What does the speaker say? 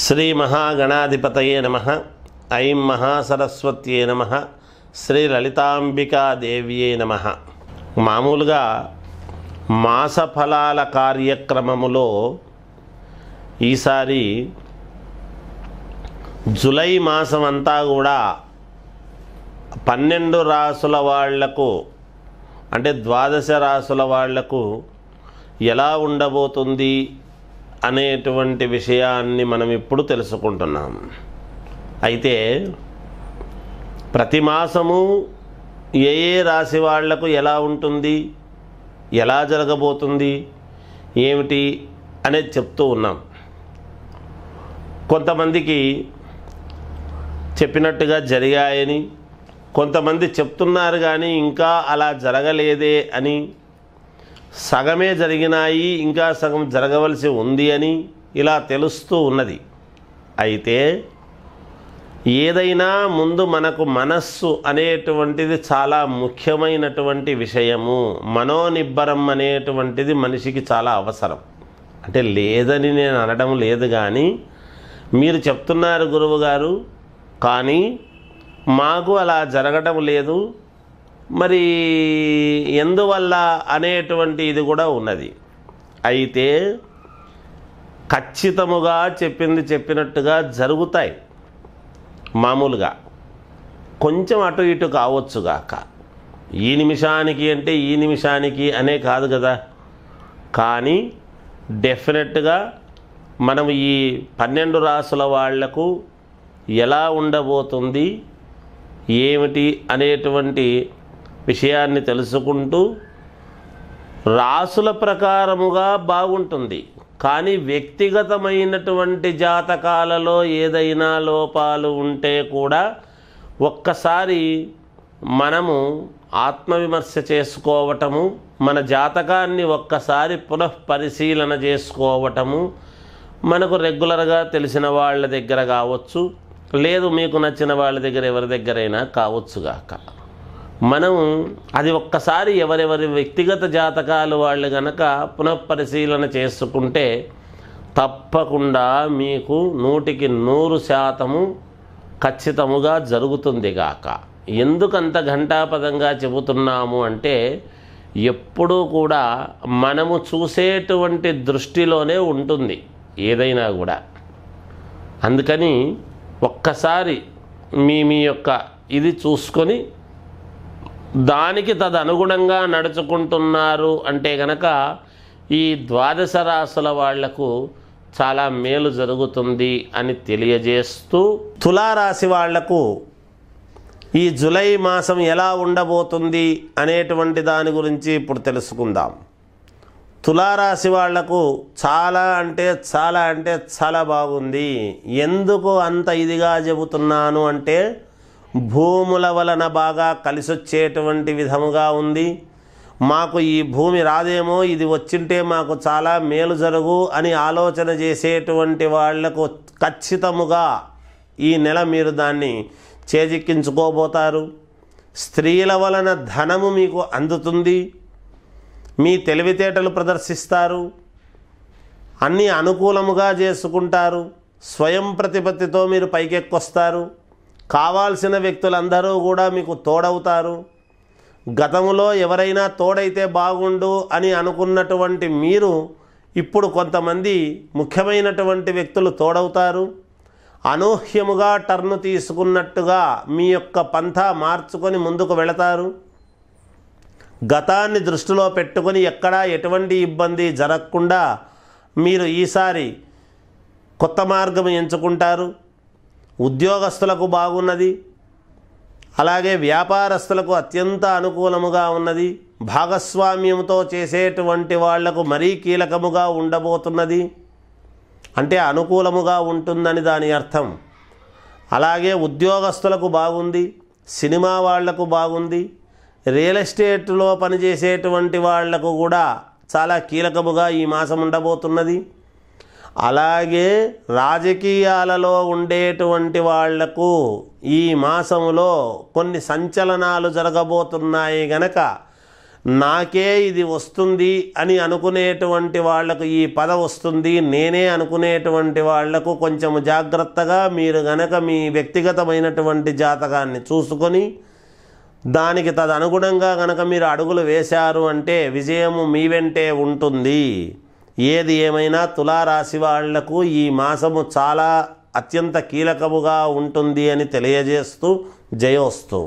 శ్రీ మహాగణాధిపతయే నమ ఐం మహాసరస్వత్యే నమ శ్రీ లలితాంబికాదేవ్యే నమ మామూలుగా మాసఫలాల కార్యక్రమములో ఈసారి జులై మాసం అంతా కూడా పన్నెండు రాసుల వాళ్లకు అంటే ద్వాదశ రాసుల వాళ్లకు ఎలా ఉండబోతుంది అనేటువంటి విషయాన్ని మనం ఇప్పుడు తెలుసుకుంటున్నాం అయితే ప్రతి మాసము ఏ ఏ రాశి వాళ్లకు ఎలా ఉంటుంది ఎలా జరగబోతుంది ఏమిటి అనేది చెప్తూ ఉన్నాం కొంతమందికి చెప్పినట్టుగా జరిగాయని కొంతమంది చెప్తున్నారు కానీ ఇంకా అలా జరగలేదే అని సగమే జరిగినాయి ఇంకా సగం జరగవలసి ఉంది అని ఇలా తెలుస్తూ ఉన్నది అయితే ఏదైనా ముందు మనకు మనస్సు అనేటువంటిది చాలా ముఖ్యమైనటువంటి విషయము మనోనిబ్బరం అనేటువంటిది మనిషికి చాలా అవసరం అంటే లేదని నేను అనడం లేదు కానీ మీరు చెప్తున్నారు గురువుగారు కానీ మాకు అలా జరగడం లేదు మరి ఎందువల్ల అనేటువంటి ఇది కూడా ఉన్నది అయితే ఖచ్చితముగా చెప్పింది చెప్పినట్టుగా జరుగుతాయి మామూలుగా కొంచెం అటు ఇటు కావచ్చుగాక ఈ నిమిషానికి అంటే ఈ నిమిషానికి అనే కాదు కదా కానీ డెఫినెట్గా మనం ఈ పన్నెండు రాసుల వాళ్లకు ఎలా ఉండబోతుంది ఏమిటి అనేటువంటి విషయాన్ని తెలుసుకుంటూ రాసుల ప్రకారముగా బాగుంటుంది కానీ వ్యక్తిగతమైనటువంటి జాతకాలలో ఏదైనా లోపాలు ఉంటే కూడా ఒక్కసారి మనము ఆత్మవిమర్శ చేసుకోవటము మన జాతకాన్ని ఒక్కసారి పునఃపరిశీలన చేసుకోవటము మనకు రెగ్యులర్గా తెలిసిన వాళ్ళ దగ్గర కావచ్చు లేదు మీకు నచ్చిన వాళ్ళ దగ్గర ఎవరి దగ్గరైనా కావచ్చుగాక మనం అది ఒక్కసారి ఎవరెవరి వ్యక్తిగత జాతకాలు వాళ్ళు గనక పునఃపరిశీలన చేసుకుంటే తప్పకుండా మీకు నూటికి నూరు శాతము ఖచ్చితముగా జరుగుతుంది గాక ఎందుకంత ఘంటాపదంగా చెబుతున్నాము అంటే ఎప్పుడూ కూడా మనము చూసేటువంటి దృష్టిలోనే ఉంటుంది ఏదైనా కూడా అందుకని ఒక్కసారి మీ మీ యొక్క ఇది చూసుకొని దానికి తదనుగుణంగా నడుచుకుంటున్నారు అంటే గనక ఈ ద్వాదశ రాసుల వాళ్లకు చాలా మేలు జరుగుతుంది అని తెలియజేస్తూ తులారాశి వాళ్లకు ఈ జులై మాసం ఎలా ఉండబోతుంది అనేటువంటి దాని గురించి ఇప్పుడు తెలుసుకుందాం తులారాశి వాళ్లకు చాలా అంటే చాలా అంటే చాలా బాగుంది ఎందుకు అంత ఇదిగా చెబుతున్నాను అంటే భూముల వలన బాగా కలిసొచ్చేటువంటి విధముగా ఉంది మాకు ఈ భూమి రాదేమో ఇది వచ్చింటే మాకు చాలా మేలు జరుగు అని ఆలోచన చేసేటువంటి వాళ్లకు ఖచ్చితముగా ఈ నెల మీరు దాన్ని చేజిక్కించుకోబోతారు స్త్రీల వలన ధనము మీకు అందుతుంది మీ తెలివితేటలు ప్రదర్శిస్తారు అన్నీ అనుకూలముగా చేసుకుంటారు స్వయం ప్రతిపత్తితో మీరు పైకెక్కొస్తారు కావాల్సిన వ్యక్తులందరూ కూడా మీకు తోడవుతారు గతంలో ఎవరైనా తోడైతే బాగుండు అని అనుకున్నటువంటి మీరు ఇప్పుడు కొంతమంది ముఖ్యమైనటువంటి వ్యక్తులు తోడవుతారు అనూహ్యముగా టర్ను తీసుకున్నట్టుగా మీ యొక్క పంథా మార్చుకొని ముందుకు వెళతారు గతాన్ని దృష్టిలో పెట్టుకొని ఎక్కడా ఎటువంటి ఇబ్బంది జరగకుండా మీరు ఈసారి కొత్త మార్గం ఎంచుకుంటారు ఉద్యోగస్తులకు బాగున్నది అలాగే వ్యాపారస్తులకు అత్యంత అనుకూలముగా ఉన్నది భాగస్వామ్యంతో చేసేటువంటి వాళ్లకు మరీ కీలకముగా ఉండబోతున్నది అంటే అనుకూలముగా ఉంటుందని దాని అర్థం అలాగే ఉద్యోగస్తులకు బాగుంది సినిమా వాళ్లకు బాగుంది రియల్ ఎస్టేట్లో పనిచేసేటువంటి వాళ్లకు కూడా చాలా కీలకముగా ఈ మాసం ఉండబోతున్నది అలాగే రాజకీయాలలో ఉండేటువంటి వాళ్లకు ఈ మాసములో కొన్ని సంచలనాలు జరగబోతున్నాయి గనక నాకే ఇది వస్తుంది అని అనుకునేటువంటి వాళ్లకు ఈ పద వస్తుంది నేనే అనుకునేటువంటి వాళ్లకు కొంచెం జాగ్రత్తగా మీరు గనక మీ వ్యక్తిగతమైనటువంటి జాతకాన్ని చూసుకొని దానికి తదనుగుణంగా గనక మీరు అడుగులు వేశారు అంటే విజయము మీ వెంటే ఉంటుంది ఏది ఏమైనా తులారాశి వాళ్లకు ఈ మాసము చాలా అత్యంత కీలకముగా ఉంటుంది అని తెలియజేస్తూ జయోస్తూ